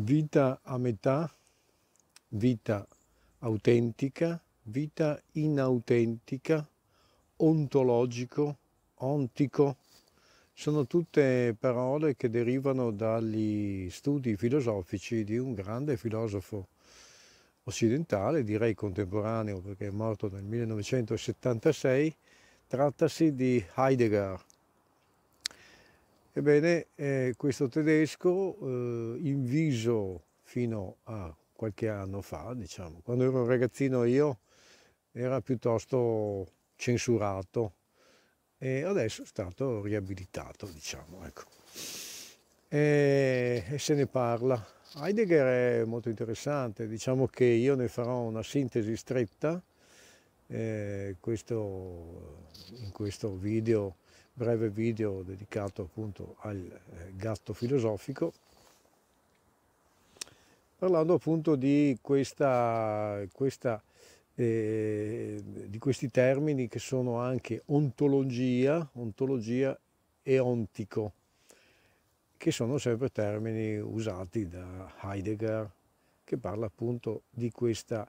vita a metà, vita autentica, vita inautentica, ontologico, ontico. Sono tutte parole che derivano dagli studi filosofici di un grande filosofo occidentale, direi contemporaneo perché è morto nel 1976, trattasi di Heidegger. Ebbene, eh, questo tedesco, eh, inviso fino a qualche anno fa, diciamo, quando ero un ragazzino io, era piuttosto censurato e adesso è stato riabilitato, diciamo, ecco. e, e se ne parla. Heidegger è molto interessante, diciamo che io ne farò una sintesi stretta eh, questo, in questo video breve video dedicato appunto al eh, gatto filosofico, parlando appunto di, questa, questa, eh, di questi termini che sono anche ontologia, ontologia e ontico, che sono sempre termini usati da Heidegger, che parla appunto di questa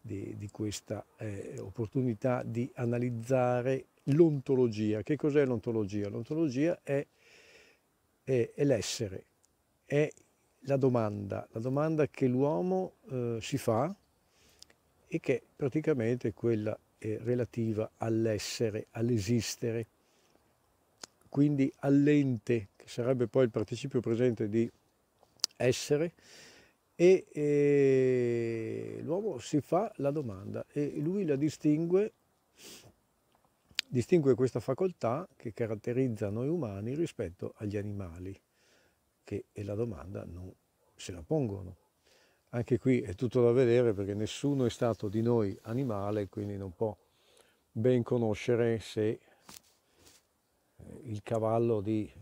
di, di questa eh, opportunità di analizzare l'ontologia. Che cos'è l'ontologia? L'ontologia è, è, è l'essere, è la domanda, la domanda che l'uomo eh, si fa e che praticamente è quella eh, relativa all'essere, all'esistere, quindi all'ente, che sarebbe poi il participio presente di essere, e, e l'uomo si fa la domanda e lui la distingue, distingue questa facoltà che caratterizza noi umani rispetto agli animali, che è la domanda non se la pongono. Anche qui è tutto da vedere perché nessuno è stato di noi animale, quindi non può ben conoscere se eh, il cavallo di,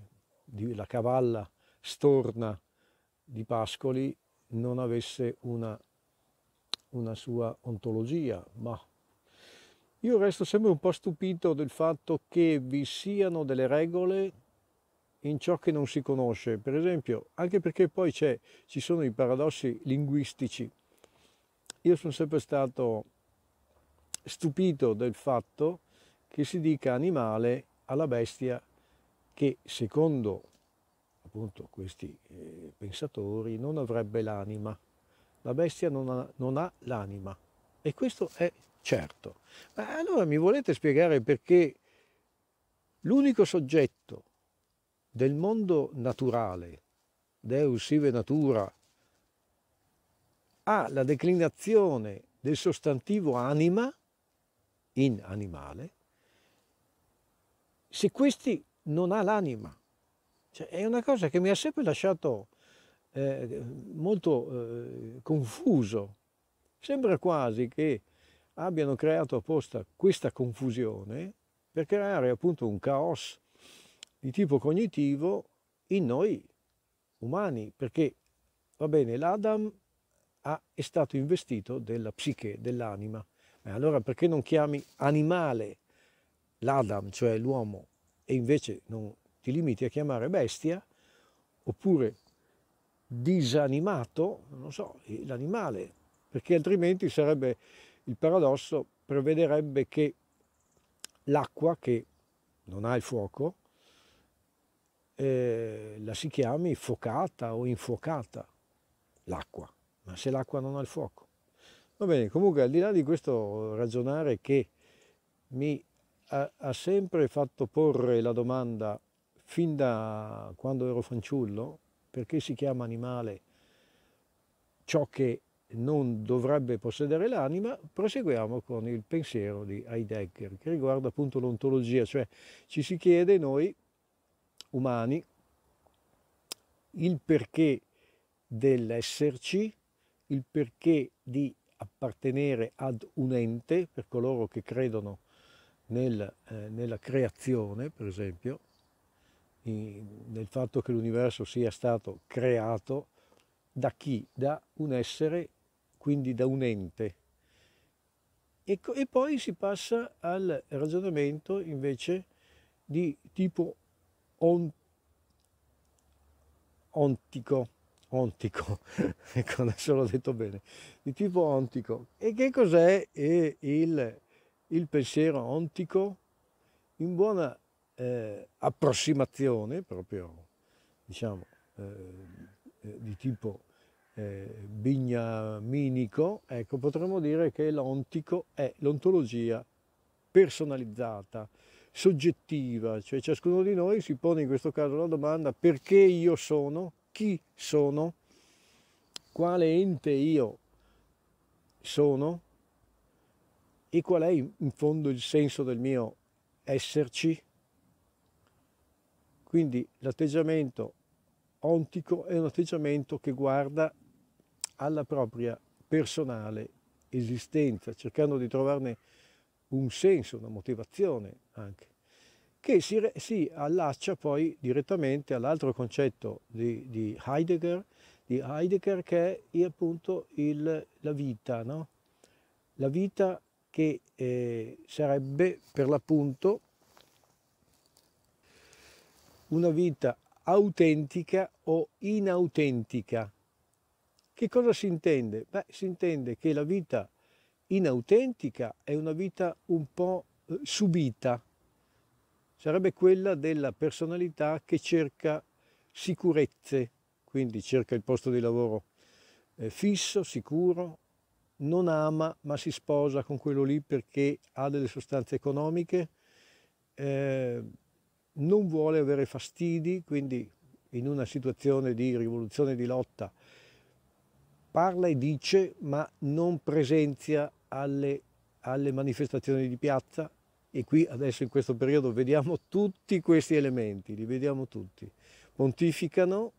di la cavalla storna di Pascoli non avesse una, una sua ontologia, ma io resto sempre un po' stupito del fatto che vi siano delle regole in ciò che non si conosce, per esempio, anche perché poi ci sono i paradossi linguistici. Io sono sempre stato stupito del fatto che si dica animale alla bestia che secondo appunto questi eh, pensatori, non avrebbe l'anima. La bestia non ha, non ha l'anima. E questo è certo. Ma allora mi volete spiegare perché l'unico soggetto del mondo naturale, Deus sive natura, ha la declinazione del sostantivo anima in animale, se questi non ha l'anima. Cioè, è una cosa che mi ha sempre lasciato eh, molto eh, confuso. Sembra quasi che abbiano creato apposta questa confusione per creare appunto un caos di tipo cognitivo in noi umani, perché va bene, l'Adam è stato investito della psiche, dell'anima. Ma allora perché non chiami animale l'Adam, cioè l'uomo, e invece non ti limiti a chiamare bestia oppure disanimato, non so, l'animale, perché altrimenti sarebbe il paradosso prevederebbe che l'acqua che non ha il fuoco eh, la si chiami focata o infuocata l'acqua, ma se l'acqua non ha il fuoco. Va bene, comunque al di là di questo ragionare che mi ha, ha sempre fatto porre la domanda fin da quando ero fanciullo perché si chiama animale ciò che non dovrebbe possedere l'anima, proseguiamo con il pensiero di Heidegger che riguarda appunto l'ontologia, cioè ci si chiede noi umani il perché dell'esserci, il perché di appartenere ad un ente, per coloro che credono nel, eh, nella creazione, per esempio, nel fatto che l'universo sia stato creato da chi? Da un essere, quindi da un ente. E, e poi si passa al ragionamento invece di tipo on, ontico, ontico, ecco adesso l'ho detto bene, di tipo ontico. E che cos'è il, il pensiero ontico? In buona eh, approssimazione proprio diciamo eh, eh, di tipo eh, bignaminico, ecco, potremmo dire che l'ontico è l'ontologia personalizzata, soggettiva, cioè ciascuno di noi si pone in questo caso la domanda perché io sono, chi sono, quale ente io sono e qual è in fondo il senso del mio esserci. Quindi l'atteggiamento ontico è un atteggiamento che guarda alla propria personale esistenza, cercando di trovarne un senso, una motivazione anche, che si, si allaccia poi direttamente all'altro concetto di, di, Heidegger, di, Heidegger, che è appunto il, la vita, no? la vita che eh, sarebbe per l'appunto una vita autentica o inautentica. Che cosa si intende? Beh, si intende che la vita inautentica è una vita un po' eh, subita, sarebbe quella della personalità che cerca sicurezze, quindi cerca il posto di lavoro eh, fisso, sicuro, non ama ma si sposa con quello lì perché ha delle sostanze economiche, eh, non vuole avere fastidi, quindi in una situazione di rivoluzione di lotta parla e dice ma non presenzia alle, alle manifestazioni di piazza e qui adesso in questo periodo vediamo tutti questi elementi, li vediamo tutti. Pontificano,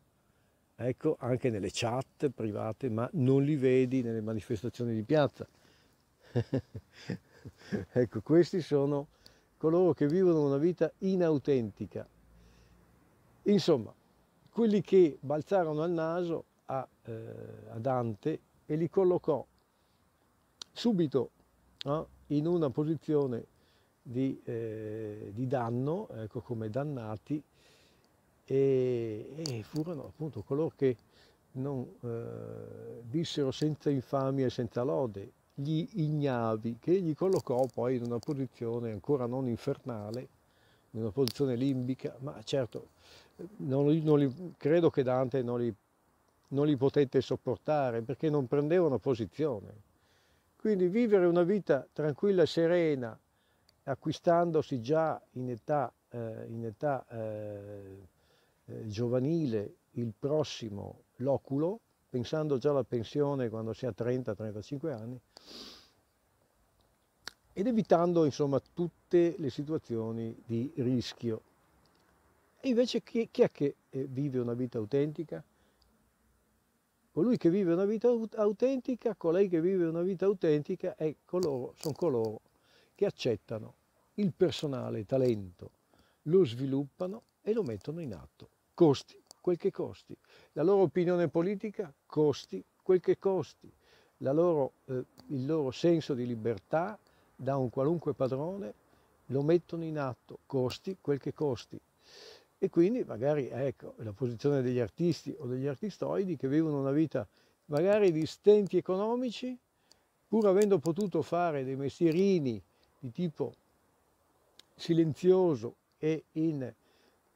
ecco, anche nelle chat private, ma non li vedi nelle manifestazioni di piazza. ecco, questi sono coloro che vivono una vita inautentica. Insomma, quelli che balzarono al naso a, eh, a Dante e li collocò subito eh, in una posizione di, eh, di, danno, ecco come dannati, e, e furono appunto coloro che non eh, vissero senza infamia e senza lode, gli ignavi che gli collocò poi in una posizione ancora non infernale, in una posizione limbica, ma certo non, non li, credo che Dante non li, non li potette sopportare perché non prendevano posizione. Quindi vivere una vita tranquilla e serena, acquistandosi già in età, eh, in età eh, eh giovanile il prossimo loculo, pensando già alla pensione quando si ha 30-35 anni ed evitando insomma tutte le situazioni di rischio. E invece chi, chi è che eh, vive una vita autentica? Colui che vive una vita autentica, colei che vive una vita autentica, coloro, sono coloro che accettano il personale talento, lo sviluppano e lo mettono in atto. Costi quel che costi. La loro opinione politica costi quel che costi. Loro, eh, il loro senso di libertà da un qualunque padrone lo mettono in atto, costi quel che costi. E quindi magari ecco la posizione degli artisti o degli artistoidi che vivono una vita magari di stenti economici, pur avendo potuto fare dei mestierini di tipo silenzioso e in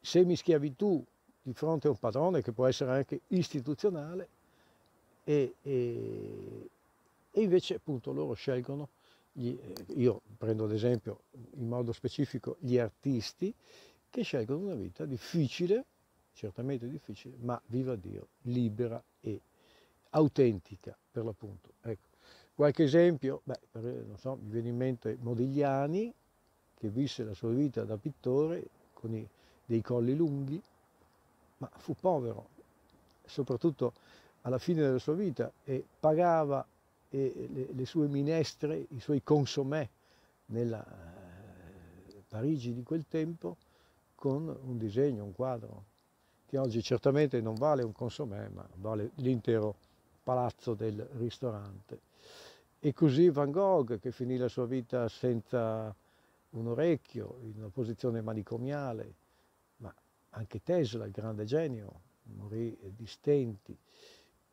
semischiavitù di fronte a un padrone che può essere anche istituzionale e, e, e invece appunto loro scelgono, gli, eh, io prendo ad esempio in modo specifico gli artisti che scelgono una vita difficile, certamente difficile, ma viva Dio, libera e autentica per l'appunto. Ecco. Qualche esempio, beh, per, eh, so, mi viene in mente Modigliani, che visse la sua vita da pittore con i, dei colli lunghi, ma fu povero, soprattutto alla fine della sua vita, e pagava le, sue minestre, i suoi consomè nella eh, Parigi di quel tempo con un disegno, un quadro, che oggi certamente non vale un consomè, ma vale l'intero palazzo del ristorante. E così Van Gogh, che finì la sua vita senza un orecchio, in una posizione manicomiale, anche Tesla, il grande genio, morì di stenti.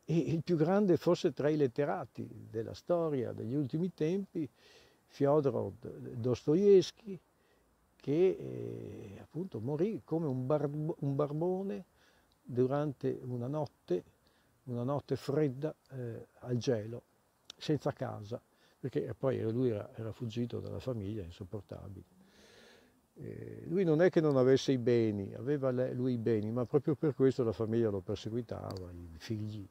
E il più grande, forse tra i letterati della storia degli ultimi tempi, Fyodor Dostoevsky, che eh, appunto morì come un, barbo, un, barbone durante una notte, una notte fredda eh, al gelo, senza casa, perché eh, poi lui era, era fuggito dalla famiglia, insopportabile. Eh, lui non è che non avesse i beni, aveva lui i beni, ma proprio per questo la famiglia lo perseguitava, i figli,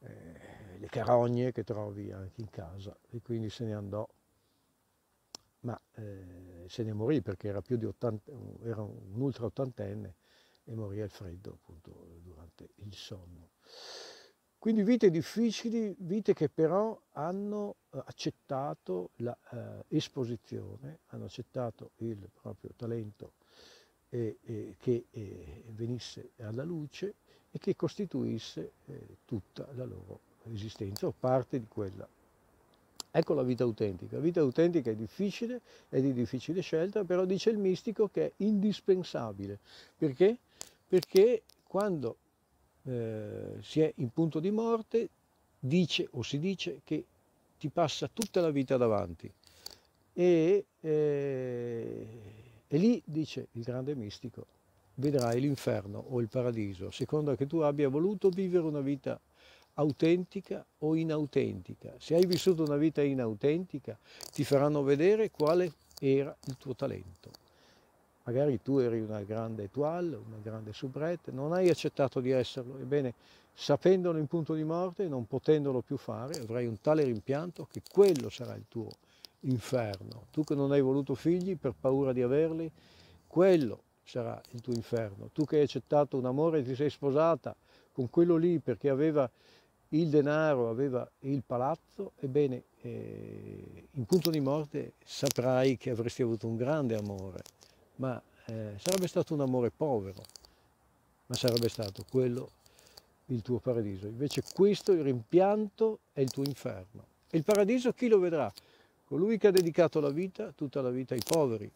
eh, le carogne che trovi anche in casa, e quindi se ne andò. Ma eh, se ne morì perché era, più di 80, era un ultra ottantenne e morì al freddo appunto durante il sonno. Quindi vite difficili, vite che però hanno eh, accettato l'esposizione, eh, hanno accettato il proprio talento eh, eh, che venisse alla luce e che costituisse eh, tutta la loro esistenza o parte di quella. Ecco la vita autentica. La vita autentica è difficile, è di difficile scelta, però dice il mistico che è indispensabile. Perché? Perché quando eh, si è in punto di morte, dice o si dice che ti passa tutta la vita davanti. E, eh, e lì dice il grande mistico, vedrai l'inferno o il paradiso, secondo che tu abbia voluto vivere una vita autentica o inautentica. Se hai vissuto una vita inautentica ti faranno vedere quale era il tuo talento. Magari tu eri una grande étoile, una grande soubrette, non hai accettato di esserlo. Ebbene, sapendolo in punto di morte, non potendolo più fare, avrai un tale rimpianto che quello sarà il tuo inferno. Tu che non hai voluto figli per paura di averli, quello sarà il tuo inferno. Tu che hai accettato un amore e ti sei sposata con quello lì perché aveva il denaro, aveva il palazzo, ebbene, eh, in punto di morte saprai che avresti avuto un grande amore ma eh, sarebbe stato un amore povero, ma sarebbe stato quello il tuo paradiso. Invece questo, il rimpianto, è il tuo inferno. E il paradiso chi lo vedrà? Colui che ha dedicato la vita, tutta la vita ai poveri,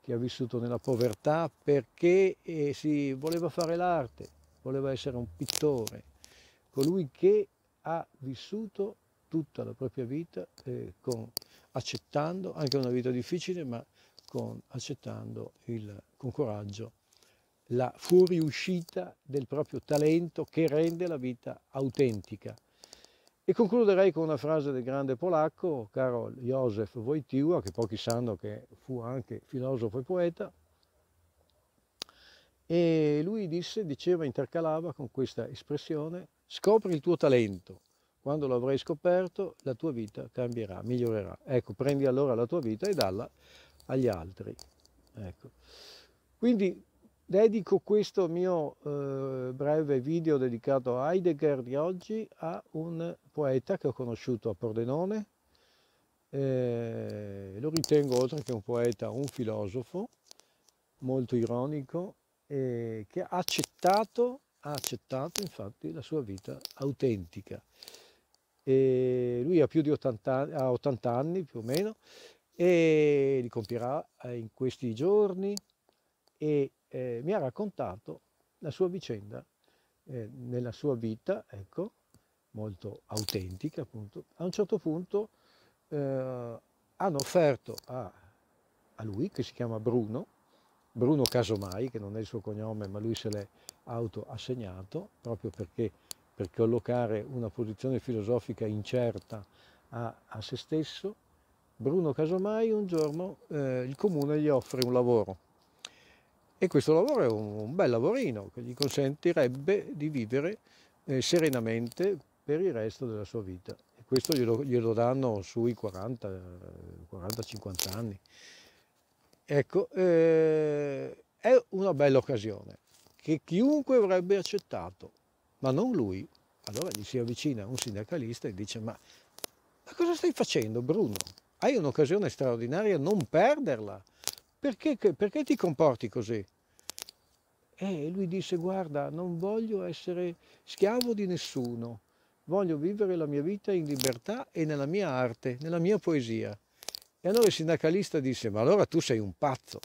che ha vissuto nella povertà perché eh, si voleva fare l'arte, voleva essere un pittore, colui che ha vissuto tutta la propria vita eh, con, accettando anche una vita difficile, ma con, accettando il, con coraggio la fuoriuscita del proprio talento che rende la vita autentica. E concluderei con una frase del grande polacco, caro Józef Wojtyła, che pochi sanno che fu anche filosofo e poeta, e lui disse, diceva, intercalava con questa espressione, scopri il tuo talento, quando lo avrai scoperto la tua vita cambierà, migliorerà. Ecco, prendi allora la tua vita e dalla agli altri. Ecco. Quindi dedico questo mio eh, breve video dedicato a Heidegger di oggi a un poeta che ho conosciuto a Pordenone. Eh, lo ritengo oltre che un poeta un filosofo molto ironico eh, che ha accettato, ha accettato infatti la sua vita autentica. E lui ha più di 80, ha 80 anni più o meno e li compirà eh, in questi giorni e eh, mi ha raccontato la sua vicenda eh, nella sua vita, ecco, molto autentica appunto. A un certo punto eh, hanno offerto a, a lui, che si chiama Bruno, Bruno Casomai, che non è il suo cognome, ma lui se l'è autoassegnato, proprio perché per collocare una posizione filosofica incerta a, a se stesso, Bruno Casomai un giorno eh, il comune gli offre un lavoro e questo lavoro è un, un bel lavorino che gli consentirebbe di vivere eh, serenamente per il resto della sua vita. E questo glielo, glielo danno sui 40-50 anni. Ecco, eh, è una bella occasione che chiunque avrebbe accettato, ma non lui. Allora gli si avvicina un sindacalista e dice ma, ma cosa stai facendo Bruno? hai un'occasione straordinaria, non perderla. Perché, perché ti comporti così? E lui disse, guarda, non voglio essere schiavo di nessuno, voglio vivere la mia vita in libertà e nella mia arte, nella mia poesia. E allora il sindacalista disse, ma allora tu sei un pazzo.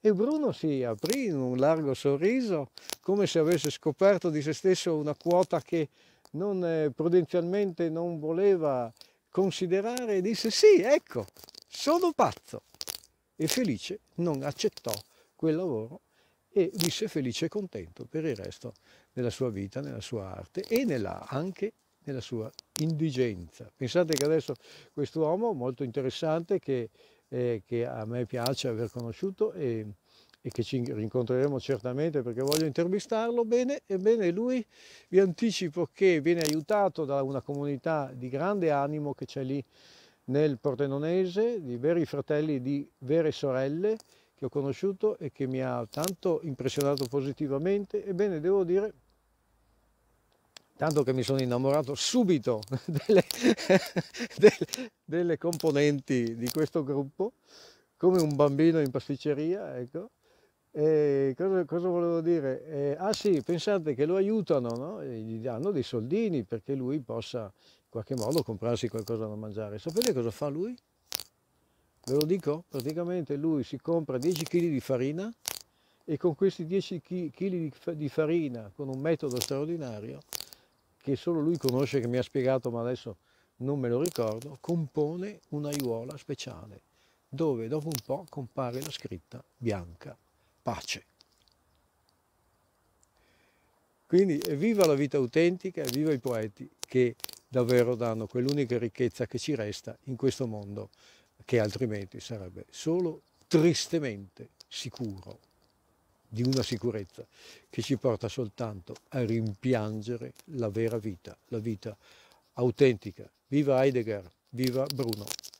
E Bruno si aprì in un largo sorriso, come se avesse scoperto di se stesso una quota che non, eh, prudenzialmente non voleva considerare e disse sì, ecco, sono pazzo. E Felice non accettò quel lavoro e visse felice e contento per il resto della sua vita, nella sua arte e nella, anche nella sua indigenza. Pensate che adesso questo uomo molto interessante che, eh, che a me piace aver conosciuto e e che ci rincontreremo certamente perché voglio intervistarlo bene, ebbene lui vi anticipo che viene aiutato da una comunità di grande animo che c'è lì nel Portenonese, di veri fratelli, di vere sorelle che ho conosciuto e che mi ha tanto impressionato positivamente, ebbene devo dire tanto che mi sono innamorato subito delle, delle, delle, componenti di questo gruppo, come un bambino in pasticceria, ecco. Eh, cosa, cosa, volevo dire? Eh, ah sì, pensate che lo aiutano, no? gli danno dei soldini perché lui possa in qualche modo comprarsi qualcosa da mangiare. Sapete cosa fa lui? Ve lo dico? Praticamente lui si compra 10 kg di farina e con questi 10 kg di farina, con un metodo straordinario, che solo lui conosce, che mi ha spiegato ma adesso non me lo ricordo, compone un'aiuola speciale dove dopo un po' compare la scritta bianca pace. Quindi eh, viva la vita autentica e viva i poeti che davvero danno quell'unica ricchezza che ci resta in questo mondo che altrimenti sarebbe solo tristemente sicuro di una sicurezza che ci porta soltanto a rimpiangere la vera vita, la vita autentica. Viva Heidegger, viva Bruno.